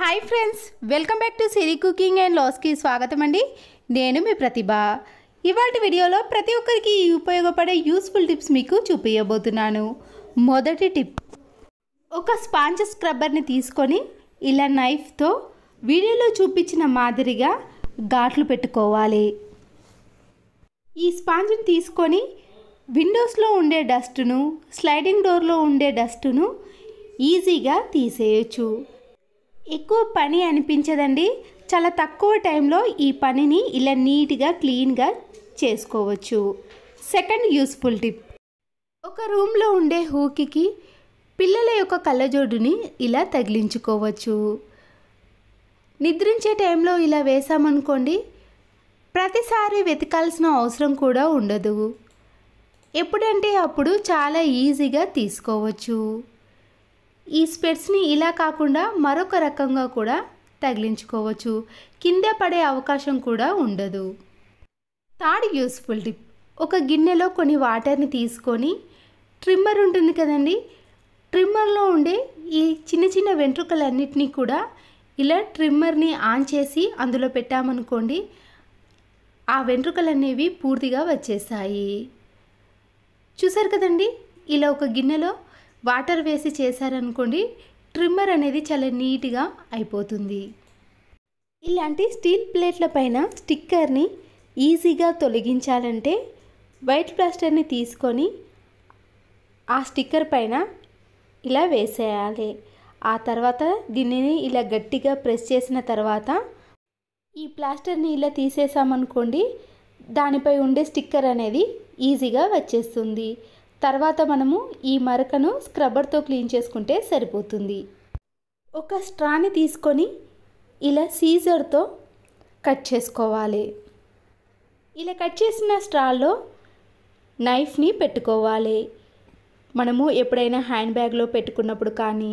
hi friends welcome back to Siri cooking and లాస్కి స్వాగతం అండి నేను మీ ప్రతిభ ఇవాటి వీడియోలో ప్రతి ఒక్కరికి ఉపయోగపడే యూస్ఫుల్ టిప్స్ మీకు చూపించబోతున్నాను మొదటి టిప్ ఒక స్పాంజ్ స్క్రబ్బర్ని తీసుకొని ఇలా నైఫ్తో వీడియోలో చూపించిన మాదిరిగా ఘాట్లు పెట్టుకోవాలి ఈ స్పాంజ్ని తీసుకొని విండోస్లో ఉండే డస్ట్ను స్లైడింగ్ డోర్లో ఉండే డస్ట్ను ఈజీగా తీసేయచ్చు ఎక్కువ పని అనిపించదండి చాలా తక్కువ టైంలో ఈ పనిని ఇలా నీట్గా క్లీన్గా చేసుకోవచ్చు సెకండ్ యూస్ఫుల్ టిప్ ఒక రూమ్లో ఉండే హూకికి పిల్లల యొక్క కళ్ళజోడుని ఇలా తగిలించుకోవచ్చు నిద్రించే టైంలో ఇలా వేసామనుకోండి ప్రతిసారి వెతకాల్సిన అవసరం కూడా ఉండదు ఎప్పుడంటే అప్పుడు చాలా ఈజీగా తీసుకోవచ్చు ఈ స్పెట్స్ని ఇలా కాకుండా మరొక రకంగా కూడా తగిలించుకోవచ్చు కింద పడే అవకాశం కూడా ఉండదు థర్డ్ యూస్ఫుల్ టిప్ ఒక గిన్నెలో కొన్ని వాటర్ని తీసుకొని ట్రిమ్మర్ ఉంటుంది కదండి ట్రిమ్మర్లో ఉండే ఈ చిన్న చిన్న వెంట్రుకలన్నింటినీ కూడా ఇలా ట్రిమ్మర్ని ఆన్ చేసి అందులో పెట్టామనుకోండి ఆ వెంట్రుకలు అనేవి పూర్తిగా వచ్చేసాయి చూసారు కదండి ఇలా ఒక గిన్నెలో వాటర్ వేసి చేశారనుకోండి ట్రిమ్మర్ అనేది చాలా నీట్గా అయిపోతుంది ఇలాంటి స్టీల్ ప్లేట్ల పైన స్టిక్కర్ని ఈజీగా తొలగించాలంటే వైట్ ప్లాస్టర్ని తీసుకొని ఆ స్టిక్కర్ పైన ఇలా వేసేయాలి ఆ తర్వాత దీనిని ఇలా గట్టిగా ప్రెస్ చేసిన తర్వాత ఈ ప్లాస్టర్ని ఇలా తీసేసామనుకోండి దానిపై ఉండే స్టిక్కర్ అనేది ఈజీగా వచ్చేస్తుంది తర్వాత మనము ఈ మరకను స్క్రబ్బర్తో క్లీన్ చేసుకుంటే సరిపోతుంది ఒక స్ట్రాని తీసుకొని ఇలా సీజర్తో కట్ చేసుకోవాలి ఇలా కట్ చేసిన స్ట్రాల్లో నైఫ్ని పెట్టుకోవాలి మనము ఎప్పుడైనా హ్యాండ్ బ్యాగ్లో పెట్టుకున్నప్పుడు కానీ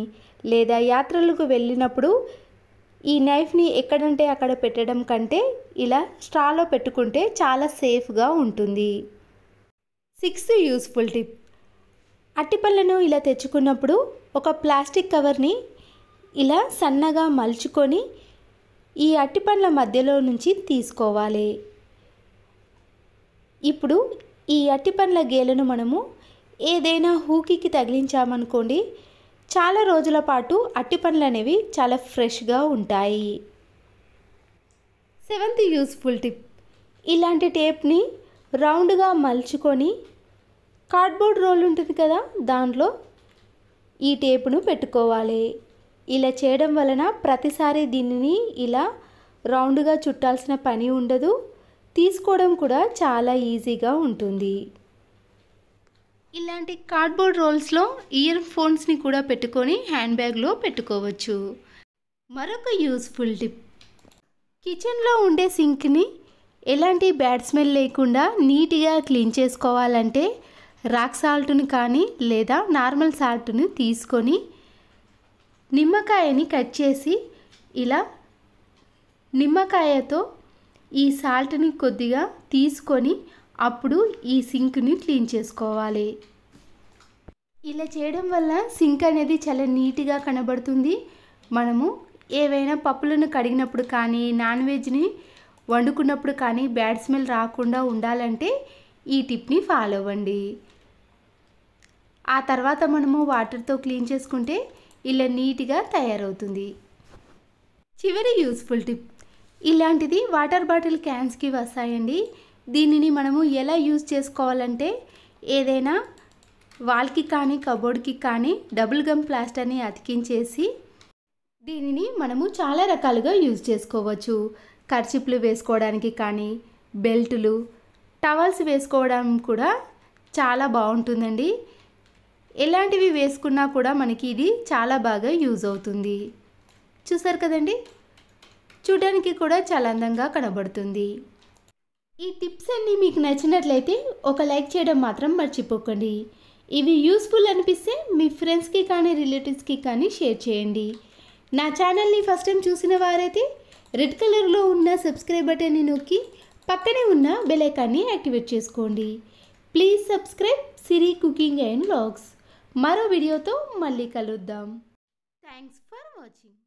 లేదా యాత్రలకు వెళ్ళినప్పుడు ఈ నైఫ్ని ఎక్కడంటే అక్కడ పెట్టడం కంటే ఇలా స్ట్రాలో పెట్టుకుంటే చాలా సేఫ్గా ఉంటుంది సిక్స్త్ యూస్ఫుల్ టిప్ అట్టిపళ్ళను ఇలా తెచ్చుకున్నప్పుడు ఒక ప్లాస్టిక్ కవర్ని ఇలా సన్నగా మలుచుకొని ఈ అట్టిపండ్ల మధ్యలో నుంచి తీసుకోవాలి ఇప్పుడు ఈ అట్టిపండ్ల గేలను మనము ఏదైనా హూకికి తగిలించామనుకోండి చాలా రోజుల పాటు అట్టిపండ్లు అనేవి చాలా ఫ్రెష్గా ఉంటాయి సెవెంత్ యూస్ఫుల్ టిప్ ఇలాంటి టేప్ని రౌండ్గా మలుచుకొని కార్డ్బోర్డ్ రోల్ ఉంటుంది కదా దాంట్లో ఈ టేపును పెట్టుకోవాలి ఇలా చేయడం వలన ప్రతిసారి దీనిని ఇలా రౌండ్గా చుట్టాల్సిన పని ఉండదు తీసుకోవడం కూడా చాలా ఈజీగా ఉంటుంది ఇలాంటి కార్డ్బోర్డ్ రోల్స్లో ఇయర్ ఫోన్స్ని కూడా పెట్టుకొని హ్యాండ్ బ్యాగ్లో పెట్టుకోవచ్చు మరొక యూస్ఫుల్ టిప్ కిచెన్లో ఉండే సింక్ని ఎలాంటి బ్యాడ్ స్మెల్ లేకుండా నీట్గా క్లీన్ చేసుకోవాలంటే రాక్ సాల్ట్ని కానీ లేదా నార్మల్ సాల్ట్ని తీసుకొని నిమ్మకాయని కట్ చేసి ఇలా నిమ్మకాయతో ఈ సాల్ట్ని కొద్దిగా తీసుకొని అప్పుడు ఈ సింక్ని క్లీన్ చేసుకోవాలి ఇలా చేయడం వల్ల సింక్ అనేది చాలా నీట్గా కనబడుతుంది మనము ఏవైనా పప్పులను కడిగినప్పుడు కానీ నాన్ వెజ్ని వండుకున్నప్పుడు కానీ బ్యాడ్ స్మెల్ రాకుండా ఉండాలంటే ఈ టిప్ని ఫాలో అవ్వండి ఆ తర్వాత మనము వాటర్తో క్లీన్ చేసుకుంటే ఇలా నీట్గా తయారవుతుంది చివరి యూస్ఫుల్ టిప్ ఇలాంటిది వాటర్ బాటిల్ క్యాన్స్కి వస్తాయండి దీనిని మనము ఎలా యూజ్ చేసుకోవాలంటే ఏదైనా వాల్కి కానీ కబోర్డ్కి కానీ డబుల్ గమ్ ప్లాస్టర్ని అతికించేసి దీనిని మనము చాలా రకాలుగా యూజ్ చేసుకోవచ్చు ఖర్చిప్లు వేసుకోవడానికి కానీ బెల్టులు టవల్స్ వేసుకోవడం కూడా చాలా బాగుంటుందండి ఎలాంటివి వేసుకున్నా కూడా మనకి ఇది చాలా బాగా యూజ్ అవుతుంది చూసారు కదండి చూడడానికి కూడా చాలా అందంగా కనబడుతుంది ఈ టిప్స్ అన్నీ మీకు నచ్చినట్లయితే ఒక లైక్ చేయడం మాత్రం మర్చిపోకండి ఇవి యూస్ఫుల్ అనిపిస్తే మీ ఫ్రెండ్స్కి కానీ రిలేటివ్స్కి కానీ షేర్ చేయండి నా ఛానల్ని ఫస్ట్ టైం చూసిన వారైతే రెడ్ కలర్లో ఉన్న సబ్స్క్రైబ్ బటన్ని నొక్కి పక్కనే ఉన్న బెల్ ఐకాన్ని యాక్టివేట్ చేసుకోండి please subscribe Siri cooking and vlogs మరో వీడియోతో మళ్ళీ కలుద్దాం థ్యాంక్స్ ఫర్ వాచింగ్